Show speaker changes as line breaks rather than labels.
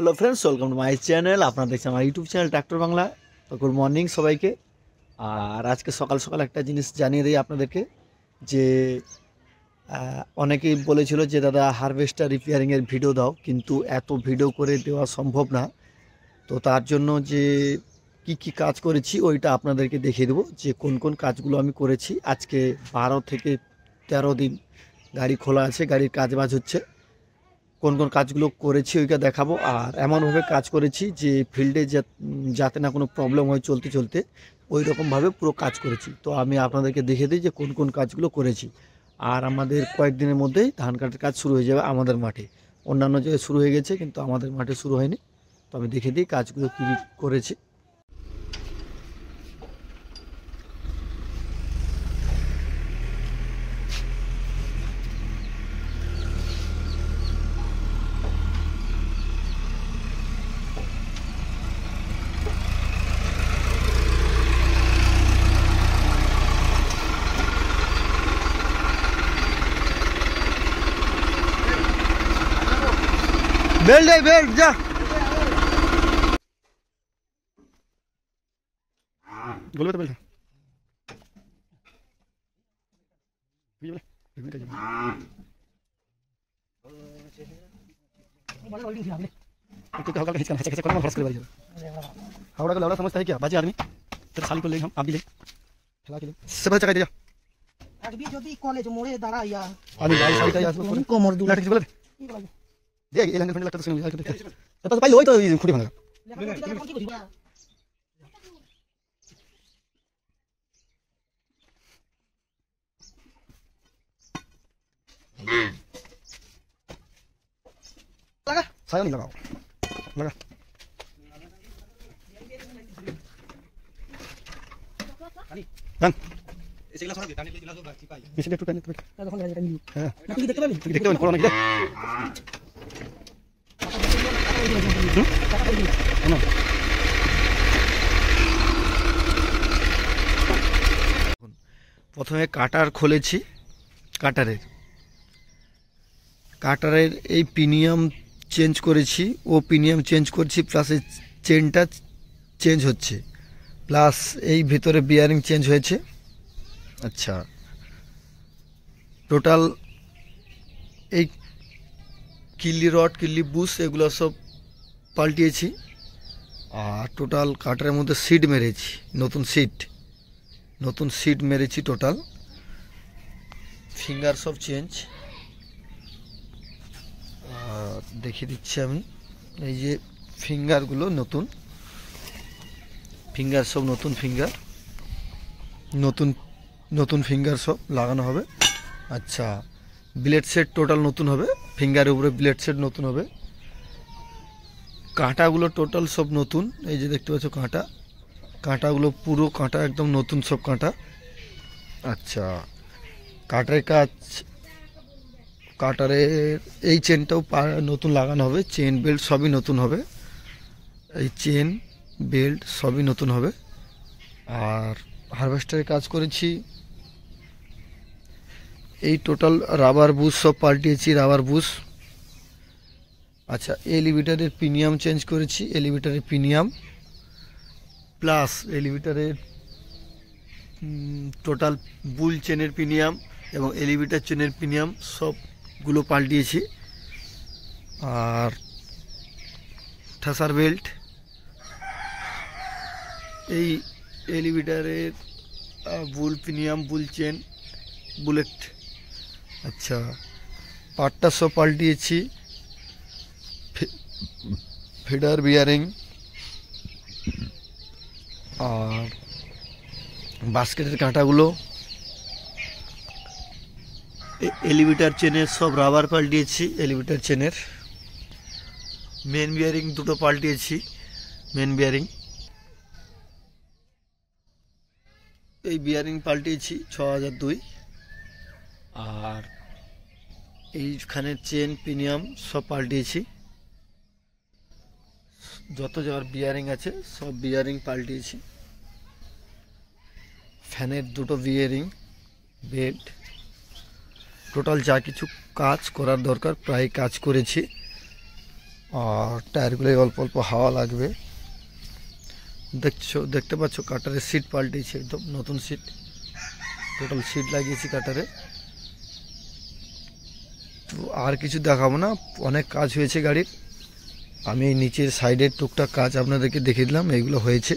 hello friends welcome to my channel আপনারা দেখছেন আমার YouTube channel tractor Bangla good morning সবাইকে আর আজকে সকাল সকাল একটা জিনিস জানিয়ে দিই আপনাদেরকে যে অনেকেই বলেছিল যে দাদা হারভেস্টার রিপেয়ারিংয়ের ভিডিও দাও কিন্তু এত ভিডিও করে দেওয়া সম্ভব না তো তার জন্য যে কি কি কাজ করেছি ওইটা আপনাদেরকে দেখিয়ে দেবো যে কোন কোন কাজগুলো আমি করেছি আজকে বারো থেকে তেরো দিন গাড়ি খোলা আছে গাড়ির কাজ বাজ হচ্ছে কোন কোন কাজগুলো করেছি ওইটা দেখাবো আর এমনভাবে কাজ করেছি যে ফিল্ডে যাতে না কোনো প্রবলেম হয় চলতে চলতে ওই রকমভাবে পুরো কাজ করেছি তো আমি আপনাদেরকে দেখে দিই যে কোন কোন কাজগুলো করেছি আর আমাদের কয়েকদিনের মধ্যেই ধান কাটার কাজ শুরু হয়ে যাবে আমাদের মাঠে অন্যান্য জায়গায় শুরু হয়ে গেছে কিন্তু আমাদের মাঠে শুরু হয়নি তো আমি দেখে দিই কাজগুলো কী করেছি बैठ जा बैठ जा बोलो तो बोलो बैठ हावड़ा का लौड़ा समझता है क्या बाजी आदमी तेरे खाली को ले हम आप भी ले खिला के ले सब जगह दे जा अभी जो भी कॉलेज मोड़े दाड़ा या अभी भाई साहब का यार को मर दूं लटक बोले দে এই লাইনের ফ্রেন্ড লাগতাছে শুনি লাগতাছে তারপর পাইলো ওই তো খুঁটি ভাঙা লাগা ছায়া নি লাগাও লাগা ডান এসেগুলা সরাবি টানে দিলা সরাবি কি পাই পিছনে একটু টানে তো হ্যাঁ দেখতে পাবি দেখতে পাবি কোন অনেক প্রথমে কাটার খুলেছি কাটারের কাটারের এই পিনিয়াম চেঞ্জ করেছি ও পিনিয়াম চেঞ্জ করছি প্লাস এই চেনটা চেঞ্জ হচ্ছে প্লাস এই ভিতরে বিয়ারিং চেঞ্জ হয়েছে আচ্ছা টোটাল এই কিল্লি রড কিল্লি বুস এগুলো সব পাল্টিয়েছি আর টোটাল কাটারের মধ্যে সিট মেরেছি নতুন সিট নতুন সিট মেরেছি টোটাল ফিঙ্গার সব চেঞ্জ আর দেখিয়ে দিচ্ছি আমি এই যে ফিঙ্গারগুলো নতুন ফিঙ্গার সব নতুন ফিঙ্গার নতুন নতুন ফিঙ্গার সব লাগানো হবে আচ্ছা ব্লেড সেট টোটাল নতুন হবে ফিঙ্গারের উপরে ব্লেড সেট নতুন হবে কাঁটাগুলো টোটাল সব নতুন এই যে দেখতে পাচ্ছ কাঁটা কাঁটাগুলো পুরো কাঁটা একদম নতুন সব কাঁটা আচ্ছা কাটারের কাজ কাটারের এই চেনটাও নতুন লাগানো হবে চেন বেল্ট সবই নতুন হবে এই চেন বেল্ট সবই নতুন হবে আর হারভেস্টারের কাজ করেছি এই টোটাল রাবার বুশ সব পাল্টিয়েছি রাবার বুশ আচ্ছা এলিভেটারের প্রিমিয়াম চেঞ্জ করেছি এলিভেটারের প্রিমিয়াম প্লাস এলিভেটারের টোটাল বুল চেনের প্রিমিয়াম এবং এলিভেটার চেনের প্রিমিয়াম সবগুলো পাল্টিয়েছি আর ঠাসার বেল্ট এই এলিভেটারের bull premium bull chain bullet আচ্ছা পার্টটা সব পাল্টিয়েছি ফিডার বিয়ারিং আর বাস্কেটের কাঁটাগুলো এলিভেটার চেনের সব রাবার পাল্টিয়েছি এলিভেটার চেনের মেন বিয়ারিং দুটো পাল্টিয়েছি মেন বিয়ারিং এই বিয়ারিং পাল্টিয়েছি ছ হাজার দুই আর এইখানের চেন প্রিমিয়াম সব পাল্টিয়েছি যত যাওয়ার বিয়ারিং আছে সব বিয়ারিং পাল্টিয়েছি ফ্যানের দুটো বিয়ারিং বেড টোটাল যা কিছু কাজ করার দরকার প্রায় কাজ করেছি আর টায়ারগুলোই অল্প অল্প হাওয়া লাগবে দেখছো দেখতে পাচ্ছ কাটারের সিট পাল্টেছে একদম নতুন সিট টোটাল সিট লাগিয়েছি কাটারে তো আর কিছু দেখাবো না অনেক কাজ হয়েছে গাড়ির আমি নিচের সাইডের টুকটাক কাজ আপনাদেরকে দেখে দিলাম এইগুলো হয়েছে